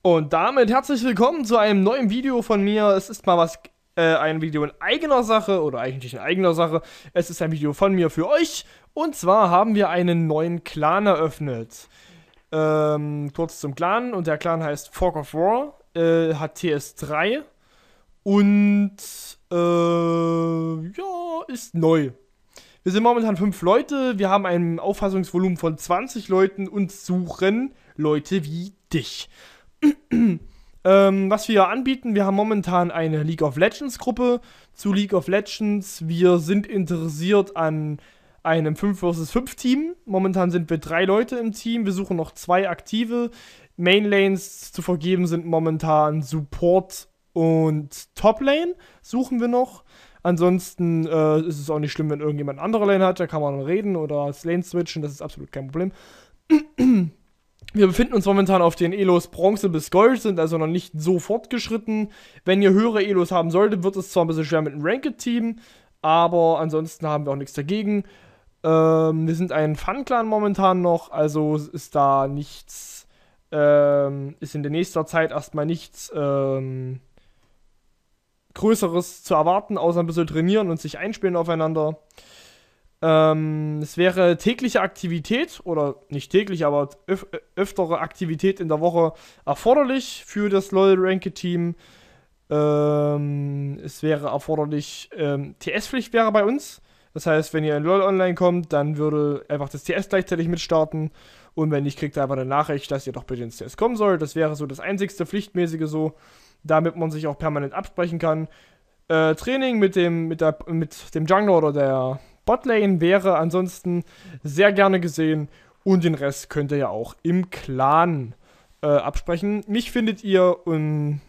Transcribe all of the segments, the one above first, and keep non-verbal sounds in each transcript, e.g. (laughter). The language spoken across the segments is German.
Und damit herzlich willkommen zu einem neuen Video von mir. Es ist mal was, äh, ein Video in eigener Sache oder eigentlich in eigener Sache. Es ist ein Video von mir für euch. Und zwar haben wir einen neuen Clan eröffnet. Ähm, kurz zum Clan. Und der Clan heißt Fork of War, äh, hat TS3 und äh, ja, ist neu. Wir sind momentan 5 Leute, wir haben ein Auffassungsvolumen von 20 Leuten und suchen Leute wie dich. (clears throat) ähm, was wir anbieten, wir haben momentan eine League of Legends Gruppe zu League of Legends. Wir sind interessiert an einem 5 vs 5 Team. Momentan sind wir drei Leute im Team. Wir suchen noch zwei aktive. Mainlanes zu vergeben sind momentan Support und Toplane suchen wir noch. Ansonsten äh, ist es auch nicht schlimm, wenn irgendjemand andere Lane hat. Da kann man reden oder das Lane switchen. Das ist absolut kein Problem. (clears throat) Wir befinden uns momentan auf den Elos Bronze bis Gold, sind also noch nicht so fortgeschritten. Wenn ihr höhere Elos haben solltet, wird es zwar ein bisschen schwer mit einem Ranked-Team, aber ansonsten haben wir auch nichts dagegen. Ähm, wir sind ein Fun-Clan momentan noch, also ist da nichts, ähm, ist in der nächsten Zeit erstmal nichts ähm, Größeres zu erwarten, außer ein bisschen trainieren und sich einspielen aufeinander. Ähm, es wäre tägliche Aktivität oder nicht täglich, aber öf öftere Aktivität in der Woche erforderlich für das LOL Ranked Team. Ähm, es wäre erforderlich, ähm, TS-Pflicht wäre bei uns. Das heißt, wenn ihr in LOL online kommt, dann würde einfach das TS gleichzeitig mitstarten. Und wenn nicht, kriegt ihr einfach eine Nachricht, dass ihr doch bitte ins TS kommen sollt. Das wäre so das einzigste Pflichtmäßige so, damit man sich auch permanent absprechen kann. Äh, Training mit dem, mit, der, mit dem Jungler oder der, Botlane wäre ansonsten sehr gerne gesehen und den Rest könnt ihr ja auch im Clan äh, absprechen. Mich findet ihr un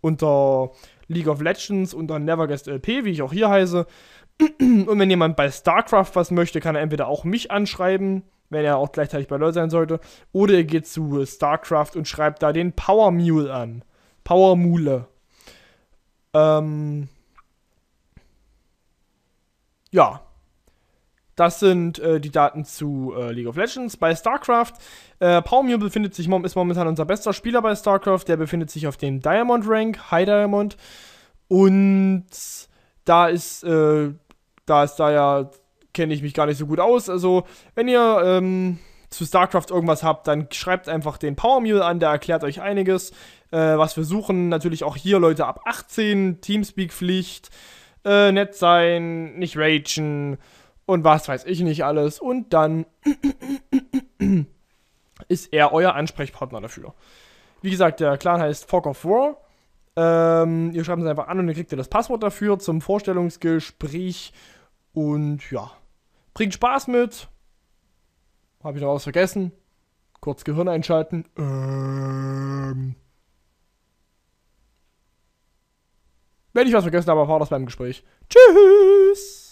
unter League of Legends, unter Neverguest LP, wie ich auch hier heiße. (clears throat) Und wenn jemand bei StarCraft was möchte, kann er entweder auch mich anschreiben, wenn er auch gleichzeitig bei LoL sein sollte, oder ihr geht zu StarCraft und schreibt da den Power Mule an. Power Mule. Ähm. Ja. Das sind äh, die Daten zu äh, League of Legends. Bei StarCraft, äh, Paumio befindet sich, ist momentan unser bester Spieler bei StarCraft. Der befindet sich auf dem Diamond Rank, High Diamond. Und da ist, äh, da ist da ja, kenne ich mich gar nicht so gut aus. Also, wenn ihr ähm, zu StarCraft irgendwas habt, dann schreibt einfach den Powermule an, der erklärt euch einiges, äh, was wir suchen. Natürlich auch hier Leute ab 18, Teamspeak-Pflicht, äh, nett sein, nicht ragen und was weiß ich nicht alles. Und dann ist er euer Ansprechpartner dafür. Wie gesagt, der Clan heißt Fog of War. Ähm, ihr schreibt es einfach an und dann kriegt ihr das Passwort dafür zum Vorstellungsgespräch. Und ja, bringt Spaß mit. Habe ich noch was vergessen? Kurz Gehirn einschalten. Ähm. Wenn ich was vergessen habe, war das beim Gespräch. Tschüss!